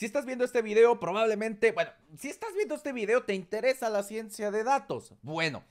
Si estás viendo este video, probablemente, bueno, si estás viendo este video, te interesa la ciencia de datos. Bueno,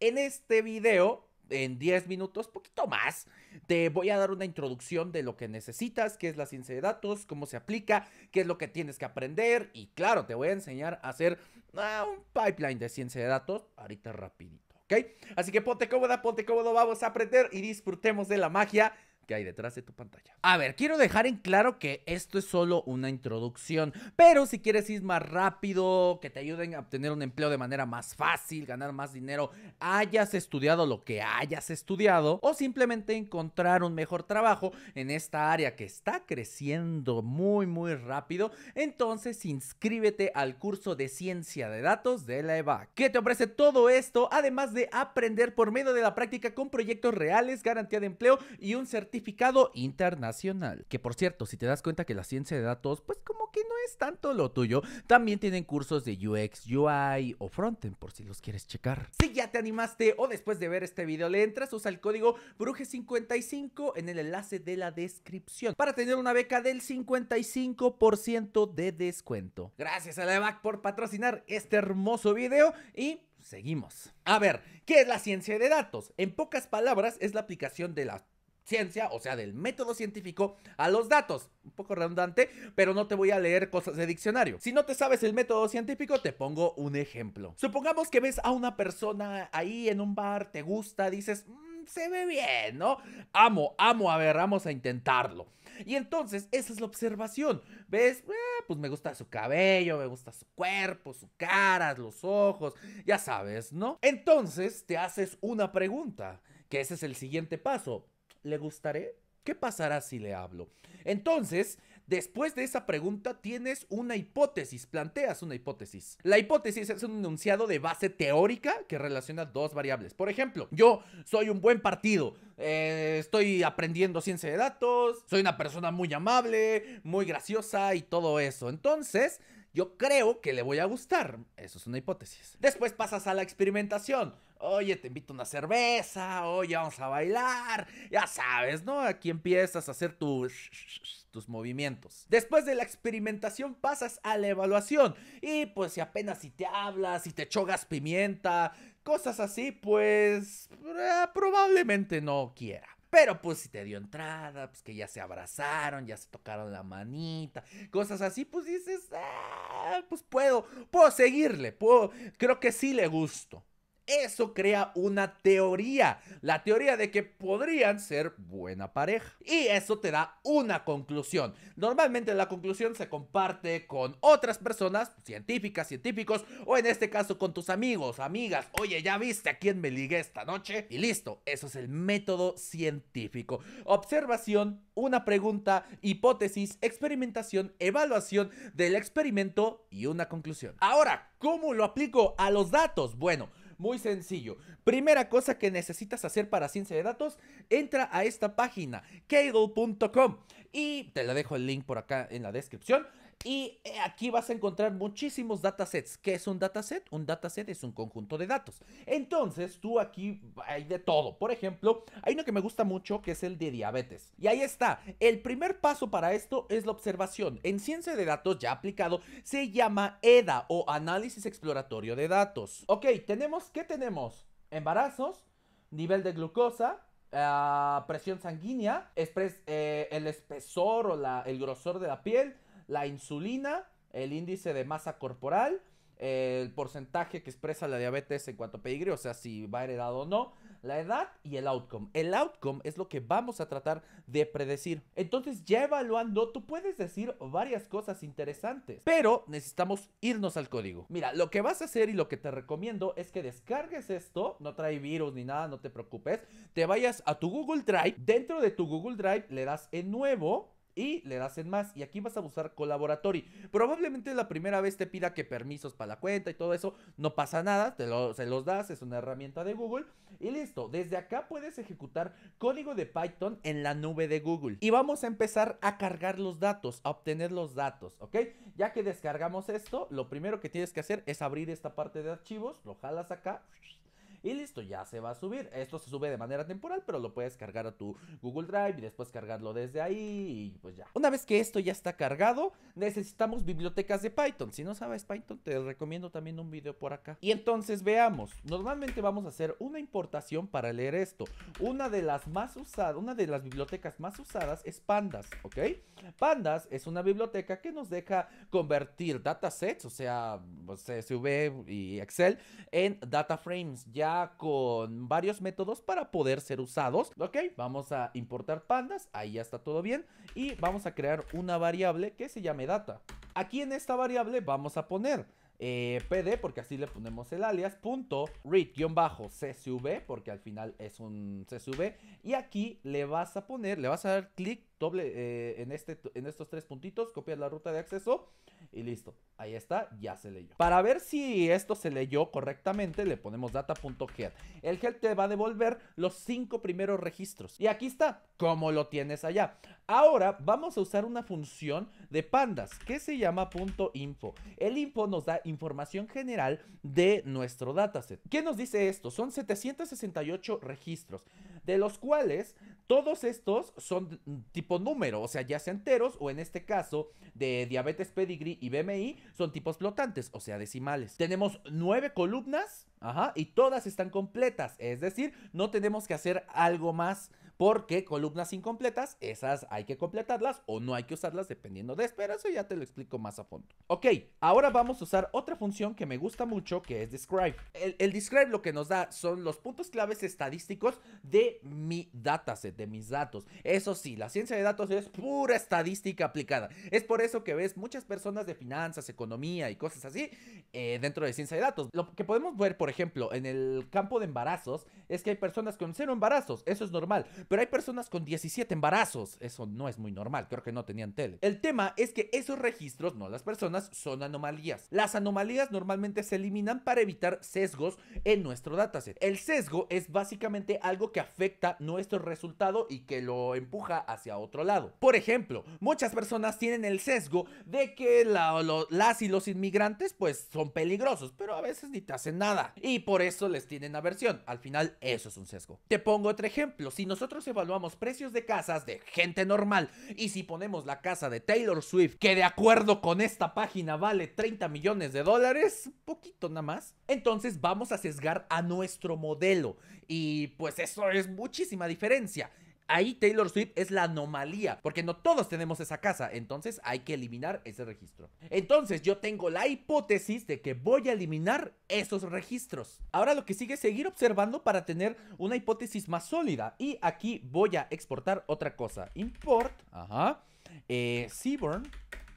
en este video, en 10 minutos, poquito más, te voy a dar una introducción de lo que necesitas, qué es la ciencia de datos, cómo se aplica, qué es lo que tienes que aprender y claro, te voy a enseñar a hacer ah, un pipeline de ciencia de datos ahorita rapidito. ¿Ok? Así que ponte cómoda, ponte cómodo, vamos a aprender y disfrutemos de la magia que hay detrás de tu pantalla. A ver, quiero dejar en claro que esto es solo una introducción, pero si quieres ir más rápido, que te ayuden a obtener un empleo de manera más fácil, ganar más dinero, hayas estudiado lo que hayas estudiado o simplemente encontrar un mejor trabajo en esta área que está creciendo muy muy rápido, entonces inscríbete al curso de ciencia de datos de la EVA, que te ofrece todo esto además de aprender por medio de la práctica con proyectos reales, garantía de empleo y un certificado certificado internacional. Que por cierto, si te das cuenta que la ciencia de datos, pues como que no es tanto lo tuyo, también tienen cursos de UX, UI o frontend por si los quieres checar. Si ya te animaste o después de ver este video le entras, usa el código BRUJE55 en el enlace de la descripción para tener una beca del 55% de descuento. Gracias a la EVAC por patrocinar este hermoso video y seguimos. A ver, ¿qué es la ciencia de datos? En pocas palabras, es la aplicación de las ciencia, o sea, del método científico, a los datos. Un poco redundante, pero no te voy a leer cosas de diccionario. Si no te sabes el método científico, te pongo un ejemplo. Supongamos que ves a una persona ahí en un bar, te gusta, dices, mm, se ve bien, ¿no? Amo, amo, a ver, vamos a intentarlo. Y entonces, esa es la observación. ¿Ves? Eh, pues me gusta su cabello, me gusta su cuerpo, su cara, los ojos, ya sabes, ¿no? Entonces, te haces una pregunta, que ese es el siguiente paso ¿Le gustaré? ¿Qué pasará si le hablo? Entonces, después de esa pregunta tienes una hipótesis, planteas una hipótesis. La hipótesis es un enunciado de base teórica que relaciona dos variables. Por ejemplo, yo soy un buen partido, eh, estoy aprendiendo ciencia de datos, soy una persona muy amable, muy graciosa y todo eso. Entonces, yo creo que le voy a gustar. Eso es una hipótesis. Después pasas a la experimentación oye, te invito a una cerveza, oye, vamos a bailar, ya sabes, ¿no? Aquí empiezas a hacer tus, tus movimientos. Después de la experimentación pasas a la evaluación y pues si apenas si te hablas, si te chogas pimienta, cosas así, pues eh, probablemente no quiera. Pero pues si te dio entrada, pues que ya se abrazaron, ya se tocaron la manita, cosas así, pues dices, ah, pues puedo, puedo seguirle, creo que sí le gusto. Eso crea una teoría, la teoría de que podrían ser buena pareja. Y eso te da una conclusión. Normalmente la conclusión se comparte con otras personas, científicas, científicos, o en este caso con tus amigos, amigas. Oye, ya viste a quién me ligué esta noche. Y listo, eso es el método científico. Observación, una pregunta, hipótesis, experimentación, evaluación del experimento y una conclusión. Ahora, ¿cómo lo aplico a los datos? Bueno, muy sencillo. Primera cosa que necesitas hacer para ciencia de datos, entra a esta página, kaggle.com. Y te la dejo el link por acá en la descripción. Y eh, aquí vas a encontrar muchísimos datasets. ¿Qué es un dataset? Un dataset es un conjunto de datos. Entonces, tú aquí hay de todo. Por ejemplo, hay uno que me gusta mucho que es el de diabetes. Y ahí está. El primer paso para esto es la observación. En ciencia de datos ya aplicado se llama EDA o análisis exploratorio de datos. Ok, tenemos, ¿qué tenemos? Embarazos, nivel de glucosa, eh, presión sanguínea, eh, el espesor o el grosor de la piel, la insulina, el índice de masa corporal, el porcentaje que expresa la diabetes en cuanto a o sea, si va heredado o no, la edad y el outcome. El outcome es lo que vamos a tratar de predecir. Entonces, ya evaluando, tú puedes decir varias cosas interesantes, pero necesitamos irnos al código. Mira, lo que vas a hacer y lo que te recomiendo es que descargues esto, no trae virus ni nada, no te preocupes, te vayas a tu Google Drive, dentro de tu Google Drive le das en nuevo y le das en más. Y aquí vas a usar Collaboratory. Probablemente la primera vez te pida que permisos para la cuenta y todo eso. No pasa nada, te se los das, es una herramienta de Google. Y listo, desde acá puedes ejecutar código de Python en la nube de Google. Y vamos a empezar a cargar los datos, a obtener los datos, ¿ok? Ya que descargamos esto, lo primero que tienes que hacer es abrir esta parte de archivos, lo jalas acá y listo, ya se va a subir. Esto se sube de manera temporal, pero lo puedes cargar a tu Google Drive y después cargarlo desde ahí y pues ya. Una vez que esto ya está cargado, necesitamos bibliotecas de Python. Si no sabes Python, te recomiendo también un video por acá. Y entonces veamos, normalmente vamos a hacer una importación para leer esto. Una de las más usadas, una de las bibliotecas más usadas es Pandas, ¿ok? Pandas es una biblioteca que nos deja convertir datasets, o sea, pues, CSV y Excel, en data frames. Ya con varios métodos para poder ser usados. Ok, vamos a importar pandas, ahí ya está todo bien. Y vamos a crear una variable que se llame data. Aquí en esta variable vamos a poner eh, pd, porque así le ponemos el alias, punto, read-csv, porque al final es un csv, y aquí le vas a poner, le vas a dar clic doble eh, en, este, en estos tres puntitos, copias la ruta de acceso y listo. Ahí está, ya se leyó. Para ver si esto se leyó correctamente, le ponemos data.get. El head te va a devolver los cinco primeros registros. Y aquí está, como lo tienes allá. Ahora vamos a usar una función de pandas que se llama .info. El info nos da información general de nuestro dataset. ¿Qué nos dice esto? Son 768 registros de los cuales todos estos son tipo número, o sea, ya sean enteros o en este caso de diabetes pedigree y BMI son tipos flotantes, o sea, decimales. Tenemos nueve columnas, ajá, y todas están completas, es decir, no tenemos que hacer algo más porque columnas incompletas, esas hay que completarlas o no hay que usarlas dependiendo de esto, pero eso ya te lo explico más a fondo. Ok, ahora vamos a usar otra función que me gusta mucho que es describe. El, describe lo que nos da son los puntos claves estadísticos de mi dataset, de mis datos. Eso sí, la ciencia de datos es pura estadística aplicada. Es por eso que ves muchas personas de finanzas, economía y cosas así eh, dentro de ciencia de datos. Lo que podemos ver, por ejemplo, en el campo de embarazos es que hay personas con cero embarazos. Eso es normal. Pero hay personas con 17 embarazos. Eso no es muy normal, creo que no tenían tele. El tema es que esos registros, no las personas, son anomalías. Las anomalías normalmente se eliminan para evitar sesgos en nuestro dataset. El sesgo es básicamente algo que afecta nuestro resultado y que lo empuja hacia otro lado. Por ejemplo, muchas personas tienen el sesgo de que las y los inmigrantes pues son peligrosos, pero a veces ni te hacen nada. Y por eso les tienen aversión. Al final eso es un sesgo. Te pongo otro ejemplo. Si nosotros evaluamos precios de casas de gente normal y si ponemos la casa de Taylor Swift, que de acuerdo con esta página vale 30 millones de dólares, poquito nada más, entonces vamos a sesgar a nuestro modelo y pues eso es muchísima diferencia. Ahí Taylor Swift es la anomalía, porque no todos tenemos esa casa, entonces hay que eliminar ese registro. Entonces yo tengo la hipótesis de que voy a eliminar esos registros. Ahora lo que sigue es seguir observando para tener una hipótesis más sólida. Y aquí voy a exportar otra cosa. Import, ajá, eh, Seaborn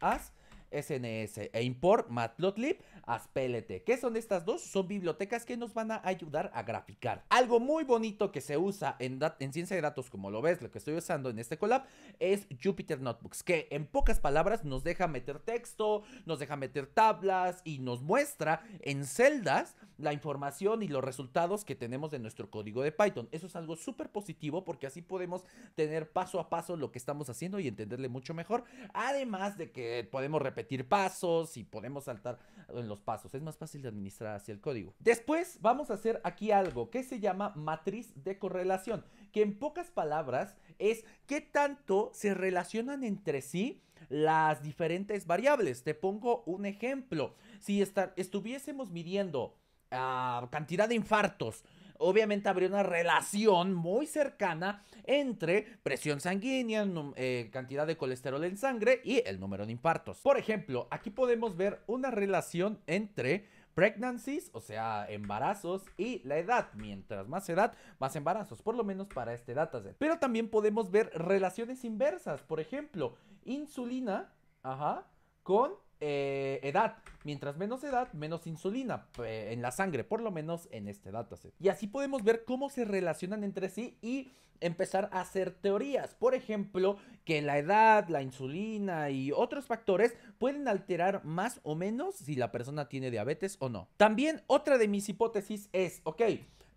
as SNS e import Matplotlib aspLT. ¿Qué son estas dos? Son bibliotecas que nos van a ayudar a graficar. Algo muy bonito que se usa en, en ciencia de datos, como lo ves, lo que estoy usando en este collab, es Jupyter Notebooks, que en pocas palabras nos deja meter texto, nos deja meter tablas y nos muestra en celdas la información y los resultados que tenemos de nuestro código de Python. Eso es algo súper positivo porque así podemos tener paso a paso lo que estamos haciendo y entenderle mucho mejor. Además de que podemos repetir pasos y podemos saltar en los pasos. Es más fácil de administrar hacia el código. Después vamos a hacer aquí algo que se llama matriz de correlación, que en pocas palabras es qué tanto se relacionan entre sí las diferentes variables. Te pongo un ejemplo. Si estuviésemos midiendo ah, cantidad de infartos obviamente habría una relación muy cercana entre presión sanguínea, eh, cantidad de colesterol en sangre y el número de infartos. Por ejemplo, aquí podemos ver una relación entre pregnancies, o sea, embarazos y la edad. Mientras más edad, más embarazos, por lo menos para este dataset. Pero también podemos ver relaciones inversas, por ejemplo, insulina, ajá, con eh, edad. Mientras menos edad, menos insulina eh, en la sangre, por lo menos en este dataset. Y así podemos ver cómo se relacionan entre sí y empezar a hacer teorías. Por ejemplo, que la edad, la insulina y otros factores pueden alterar más o menos si la persona tiene diabetes o no. También otra de mis hipótesis es, ok,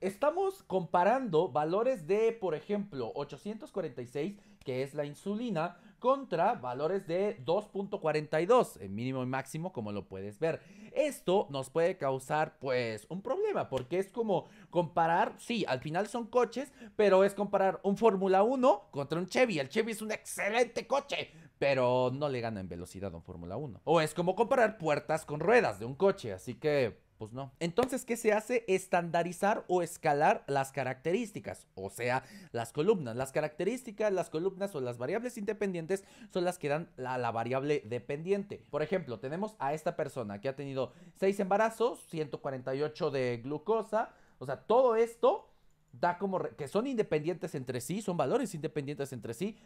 estamos comparando valores de, por ejemplo, 846, que es la insulina, contra valores de 2.42, en mínimo y máximo, como lo puedes ver. Esto nos puede causar, pues, un problema, porque es como comparar, sí, al final son coches, pero es comparar un Fórmula 1 contra un Chevy. El Chevy es un excelente coche, pero no le gana en velocidad a un Fórmula 1. O es como comparar puertas con ruedas de un coche, así que pues no. Entonces, ¿qué se hace? Estandarizar o escalar las características, o sea, las columnas. Las características, las columnas o las variables independientes son las que dan la, la variable dependiente. Por ejemplo, tenemos a esta persona que ha tenido 6 embarazos, 148 de glucosa, o sea, todo esto da como que son independientes entre sí, son valores independientes entre sí,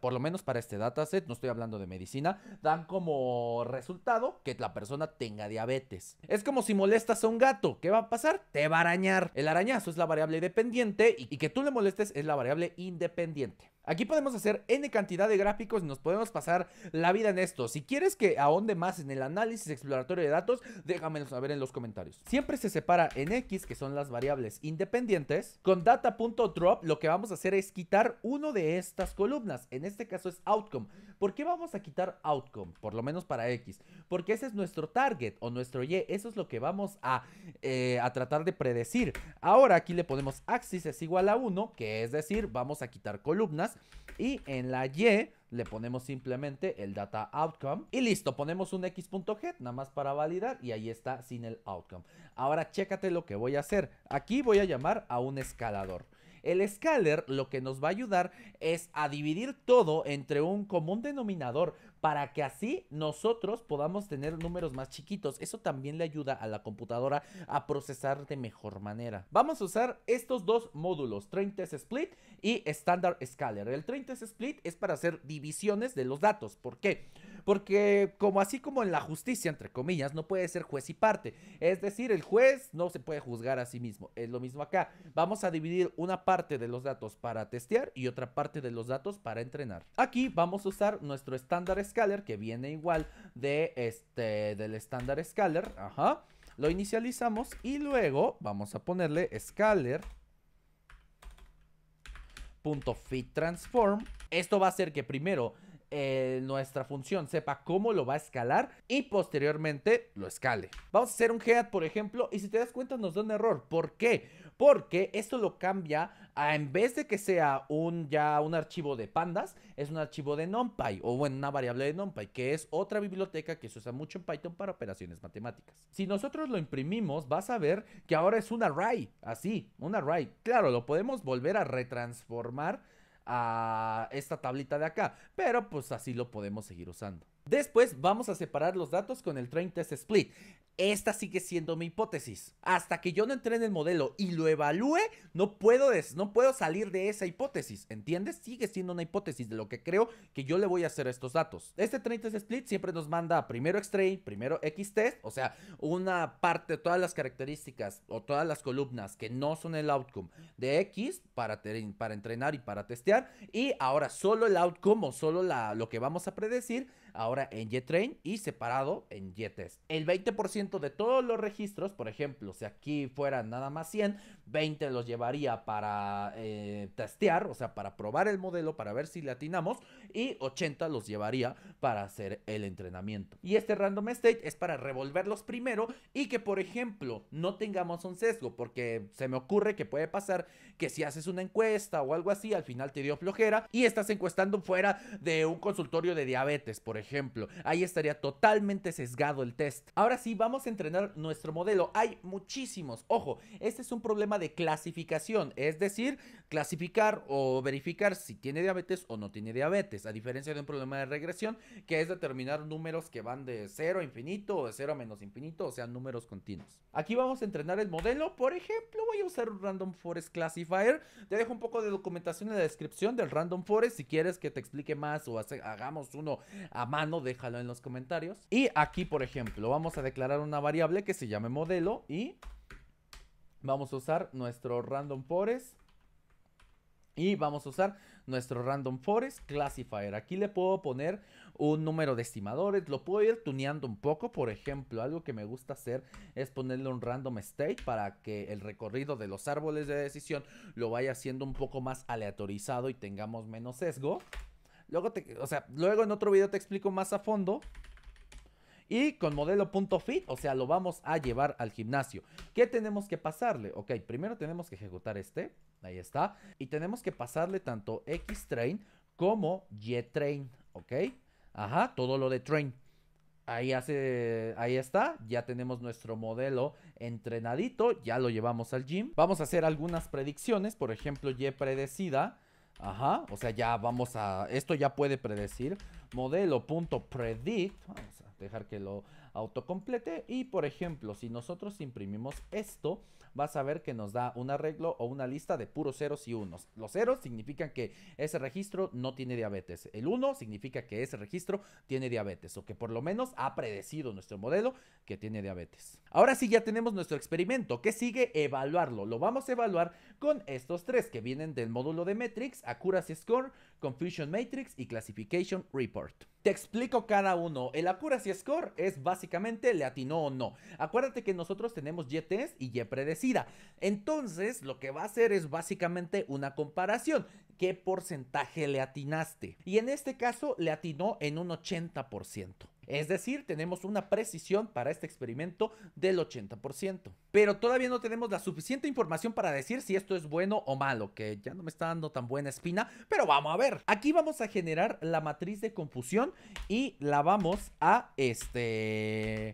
por lo menos para este dataset, no estoy hablando de medicina, dan como resultado que la persona tenga diabetes. Es como si molestas a un gato, ¿qué va a pasar? Te va a arañar. El arañazo es la variable dependiente y, y que tú le molestes es la variable independiente. Aquí podemos hacer N cantidad de gráficos y nos podemos pasar la vida en esto. Si quieres que ahonde más en el análisis exploratorio de datos, déjamelo saber en los comentarios. Siempre se separa en X, que son las variables independientes. Con data.drop lo que vamos a hacer es quitar uno de estas columnas. En este caso es outcome. ¿Por qué vamos a quitar outcome? Por lo menos para X. Porque ese es nuestro target o nuestro Y. Eso es lo que vamos a, eh, tratar de predecir. Ahora aquí le ponemos axis es igual a 1, que es decir, vamos a quitar columnas. Y en la Y le ponemos simplemente el data outcome y listo, ponemos un x.get nada más para validar y ahí está sin el outcome. Ahora chécate lo que voy a hacer. Aquí voy a llamar a un escalador. El scaler lo que nos va a ayudar es a dividir todo entre un común denominador para que así nosotros podamos tener números más chiquitos. Eso también le ayuda a la computadora a procesar de mejor manera. Vamos a usar estos dos módulos, Train Test Split y Standard Scaler. El Train Test Split es para hacer divisiones de los datos. ¿Por qué? Porque como así como en la justicia, entre comillas, no puede ser juez y parte. Es decir, el juez no se puede juzgar a sí mismo. Es lo mismo acá. Vamos a dividir una parte de los datos para testear y otra parte de los datos para entrenar. Aquí vamos a usar nuestro estándar Scalar, que viene igual de este, del estándar Scalar, ajá, lo inicializamos y luego vamos a ponerle Scalar .fit transform. Esto va a hacer que primero eh, nuestra función sepa cómo lo va a escalar y posteriormente lo escale. Vamos a hacer un head, por ejemplo, y si te das cuenta nos da un error. ¿Por qué? Porque esto lo cambia a en vez de que sea un ya un archivo de pandas, es un archivo de NumPy o bueno, una variable de NumPy, que es otra biblioteca que se usa mucho en Python para operaciones matemáticas. Si nosotros lo imprimimos, vas a ver que ahora es un array, así, un array. Claro, lo podemos volver a retransformar a esta tablita de acá, pero pues así lo podemos seguir usando. Después vamos a separar los datos con el train test split. Esta sigue siendo mi hipótesis. Hasta que yo no entre en el modelo y lo evalúe, no puedo, no puedo salir de esa hipótesis. ¿Entiendes? Sigue siendo una hipótesis de lo que creo que yo le voy a hacer estos datos. Este 30 split siempre nos manda primero x train primero X-Test, o sea, una parte, de todas las características o todas las columnas que no son el outcome de X para, para entrenar y para testear. Y ahora solo el outcome o solo lo que vamos a predecir, ahora en Y-Train y separado en Y-Test. El 20% de todos los registros, por ejemplo, si aquí fueran nada más 100, 20 los llevaría para eh, testear, o sea, para probar el modelo, para ver si le atinamos, y 80 los llevaría para hacer el entrenamiento. Y este random state es para revolverlos primero y que, por ejemplo, no tengamos un sesgo, porque se me ocurre que puede pasar que si haces una encuesta o algo así, al final te dio flojera y estás encuestando fuera de un consultorio de diabetes, por ejemplo. Ahí estaría totalmente sesgado el test. Ahora sí, vamos a entrenar nuestro modelo. Hay muchísimos. Ojo, este es un problema de clasificación, es decir, clasificar o verificar si tiene diabetes o no tiene diabetes, a diferencia de un problema de regresión que es determinar números que van de 0 a infinito o de 0 a menos infinito, o sea, números continuos. Aquí vamos a entrenar el modelo, por ejemplo, voy a usar un Random Forest Classifier. Te dejo un poco de documentación en la descripción del Random Forest si quieres que te explique más o hagamos uno a mano, déjalo en los comentarios. Y aquí, por ejemplo, vamos a declarar un una variable que se llame modelo y vamos a usar nuestro random forest y vamos a usar nuestro Random Forest Classifier. Aquí le puedo poner un número de estimadores. Lo puedo ir tuneando un poco. Por ejemplo, algo que me gusta hacer es ponerle un Random State para que el recorrido de los árboles de decisión lo vaya haciendo un poco más aleatorizado y tengamos menos sesgo. Luego, te, o sea, luego en otro video te explico más a fondo y con modelo.fit, o sea, lo vamos a llevar al gimnasio. ¿Qué tenemos que pasarle? Ok, primero tenemos que ejecutar este. Ahí está. Y tenemos que pasarle tanto X-Train como Y-Train. ¿Ok? Ajá, todo lo de Train. Ahí, hace, ahí está, ya tenemos nuestro modelo entrenadito, ya lo llevamos al gym. Vamos a hacer algunas predicciones, por ejemplo, Y predecida. Ajá, o sea, ya vamos a... Esto ya puede predecir. Modelo.predict. Vamos dejar que lo autocomplete y por ejemplo si nosotros imprimimos esto vas a ver que nos da un arreglo o una lista de puros ceros y unos los ceros significan que ese registro no tiene diabetes el uno significa que ese registro tiene diabetes o que por lo menos ha predecido nuestro modelo que tiene diabetes ahora sí ya tenemos nuestro experimento que sigue evaluarlo lo vamos a evaluar con estos tres que vienen del módulo de metrics accuracy score Confusion Matrix y Classification Report. Te explico cada uno. El accuracy score es básicamente le atinó o no. Acuérdate que nosotros tenemos Y y Y predecida. Entonces, lo que va a hacer es básicamente una comparación. ¿Qué porcentaje le atinaste? Y en este caso le atinó en un 80%. Es decir, tenemos una precisión para este experimento del 80%. Pero todavía no tenemos la suficiente información para decir si esto es bueno o malo, que ya no me está dando tan buena espina, pero vamos a ver. Aquí vamos a generar la matriz de confusión y la vamos a este...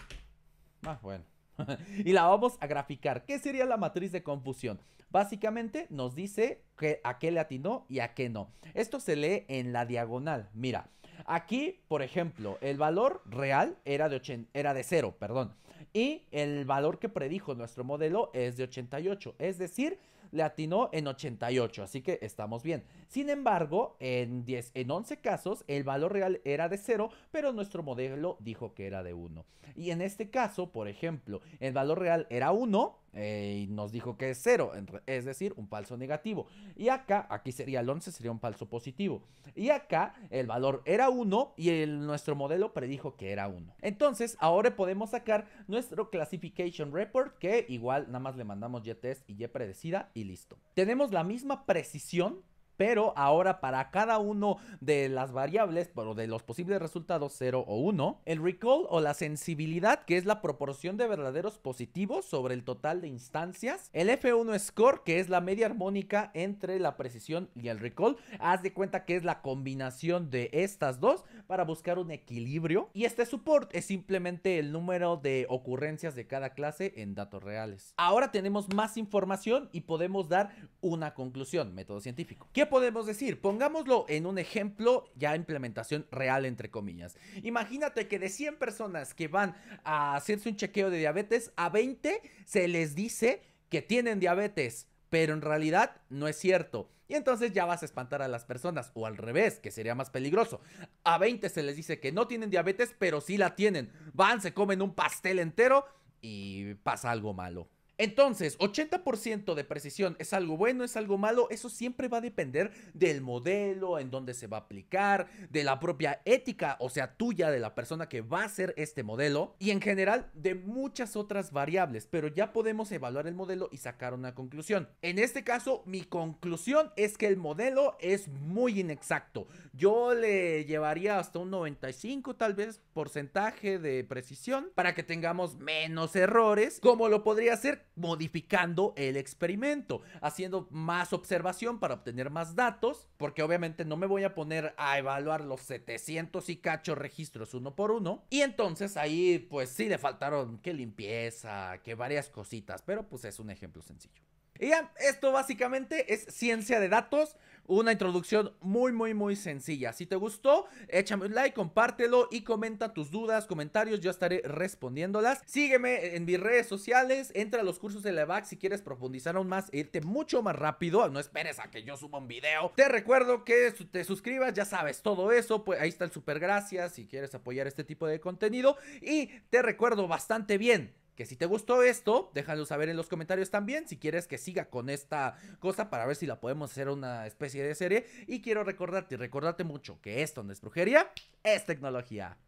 Ah, bueno. y la vamos a graficar. ¿Qué sería la matriz de confusión? Básicamente nos dice a qué le atinó y a qué no. Esto se lee en la diagonal. Mira, Aquí, por ejemplo, el valor real era de, era de 0, perdón. Y el valor que predijo nuestro modelo es de 88. Es decir, le atinó en 88, así que estamos bien. Sin embargo, en, en 11 casos el valor real era de 0, pero nuestro modelo dijo que era de 1. Y en este caso, por ejemplo, el valor real era 1, eh, y nos dijo que es 0, es decir, un falso negativo. Y acá, aquí sería el 11, sería un falso positivo. Y acá el valor era 1 y el, nuestro modelo predijo que era 1. Entonces, ahora podemos sacar nuestro classification report que igual nada más le mandamos test y predecida y listo. Tenemos la misma precisión pero ahora para cada uno de las variables, pero de los posibles resultados 0 o 1, el recall o la sensibilidad, que es la proporción de verdaderos positivos sobre el total de instancias, el F1 score, que es la media armónica entre la precisión y el recall, haz de cuenta que es la combinación de estas dos para buscar un equilibrio, y este support es simplemente el número de ocurrencias de cada clase en datos reales. Ahora tenemos más información y podemos dar una conclusión, método científico podemos decir? Pongámoslo en un ejemplo ya implementación real, entre comillas. Imagínate que de 100 personas que van a hacerse un chequeo de diabetes, a 20 se les dice que tienen diabetes, pero en realidad no es cierto. Y entonces ya vas a espantar a las personas, o al revés, que sería más peligroso. A 20 se les dice que no tienen diabetes, pero sí la tienen. Van, se comen un pastel entero y pasa algo malo. Entonces, 80% de precisión es algo bueno, es algo malo, eso siempre va a depender del modelo, en dónde se va a aplicar, de la propia ética, o sea, tuya, de la persona que va a hacer este modelo y en general de muchas otras variables, pero ya podemos evaluar el modelo y sacar una conclusión. En este caso, mi conclusión es que el modelo es muy inexacto. Yo le llevaría hasta un 95 tal vez porcentaje de precisión para que tengamos menos errores, como lo podría hacer modificando el experimento, haciendo más observación para obtener más datos, porque obviamente no me voy a poner a evaluar los 700 y cacho registros uno por uno. Y entonces ahí pues sí le faltaron que limpieza, que varias cositas, pero pues es un ejemplo sencillo. Y ya, esto básicamente es ciencia de datos. Una introducción muy, muy, muy sencilla. Si te gustó, échame un like, compártelo y comenta tus dudas, comentarios. Yo estaré respondiéndolas. Sígueme en mis redes sociales. Entra a los cursos de la si quieres profundizar aún más e irte mucho más rápido. No esperes a que yo suba un video. Te recuerdo que te suscribas, ya sabes todo eso. Pues ahí está el super gracias si quieres apoyar este tipo de contenido. Y te recuerdo bastante bien que si te gustó esto, déjalo saber en los comentarios también. Si quieres que siga con esta cosa para ver si la podemos hacer una especie de serie. Y quiero recordarte y recordarte mucho que esto no es brujería, es tecnología.